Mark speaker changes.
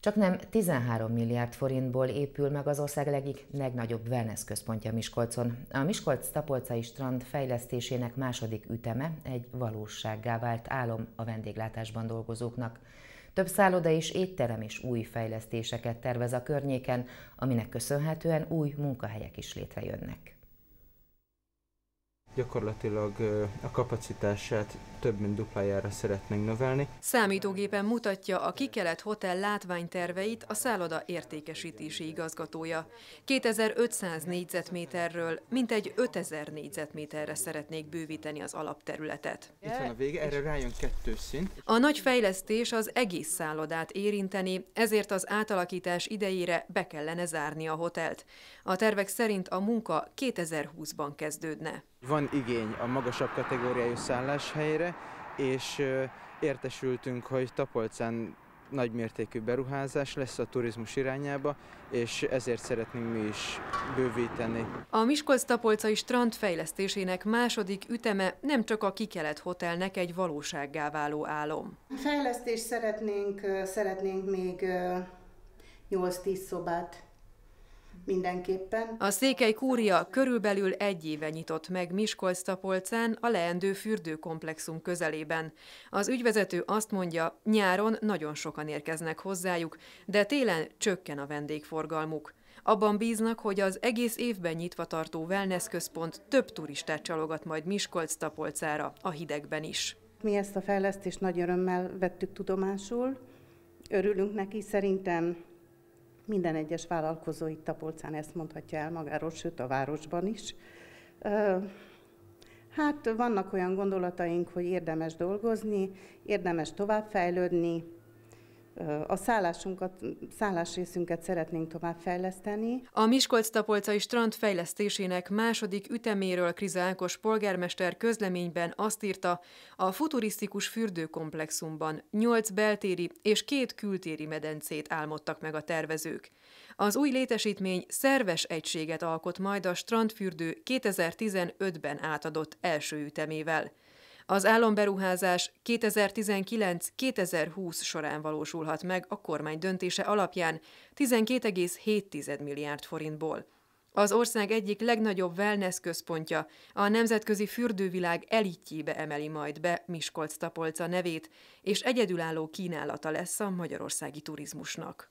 Speaker 1: Csak nem 13 milliárd forintból épül meg az ország legik legnagyobb wellness központja Miskolcon. A Miskolc-Tapolcai strand fejlesztésének második üteme egy valósággá vált álom a vendéglátásban dolgozóknak. Több szálloda és étterem is új fejlesztéseket tervez a környéken, aminek köszönhetően új munkahelyek is létrejönnek
Speaker 2: gyakorlatilag a kapacitását több mint duplájára szeretnénk növelni.
Speaker 1: Számítógépen mutatja a Kikelet Hotel látványterveit a szálloda értékesítési igazgatója. 2500 négyzetméterről mintegy 5000 négyzetméterre szeretnék bővíteni az alapterületet. Itt van a
Speaker 2: vége, erre rájön kettő szint.
Speaker 1: A nagy fejlesztés az egész szállodát érinteni, ezért az átalakítás idejére be kellene zárni a hotelt. A tervek szerint a munka 2020-ban kezdődne.
Speaker 2: Van igény a magasabb kategóriájú szálláshelyre, és értesültünk, hogy Tapolcán nagymértékű beruházás lesz a turizmus irányába, és ezért szeretnénk mi is bővíteni.
Speaker 1: A Miskolc-Tapolcai strand fejlesztésének második üteme nem csak a Kikelet Hotelnek egy valósággá váló álom.
Speaker 2: A fejlesztést szeretnénk, szeretnénk még 8-10 szobát mindenképpen. A
Speaker 1: Székely Kúria körülbelül egy éve nyitott meg Miskolc-Tapolcán, a leendő fürdőkomplexum közelében. Az ügyvezető azt mondja, nyáron nagyon sokan érkeznek hozzájuk, de télen csökken a vendégforgalmuk. Abban bíznak, hogy az egész évben nyitva tartó wellness központ több turistát csalogat majd Miskolc-Tapolcára, a hidegben is.
Speaker 2: Mi ezt a fejlesztést nagy örömmel vettük tudomásul, örülünk neki, szerintem minden egyes vállalkozó itt a polcán ezt mondhatja el magáról, sőt a városban is. Hát vannak olyan gondolataink, hogy érdemes dolgozni, érdemes továbbfejlődni, a szállásunkat, szállásrészünket szeretnénk tovább fejleszteni.
Speaker 1: A Miskolc-Tapolcai strand fejlesztésének második üteméről Kriza Ákos polgármester közleményben azt írta, a futurisztikus fürdőkomplexumban nyolc beltéri és két kültéri medencét álmodtak meg a tervezők. Az új létesítmény szerves egységet alkot majd a strandfürdő 2015-ben átadott első ütemével. Az államberuházás 2019-2020 során valósulhat meg a kormány döntése alapján 12,7 milliárd forintból. Az ország egyik legnagyobb wellness központja, a nemzetközi fürdővilág elitjébe emeli majd be Miskolc-Tapolca nevét, és egyedülálló kínálata lesz a magyarországi turizmusnak.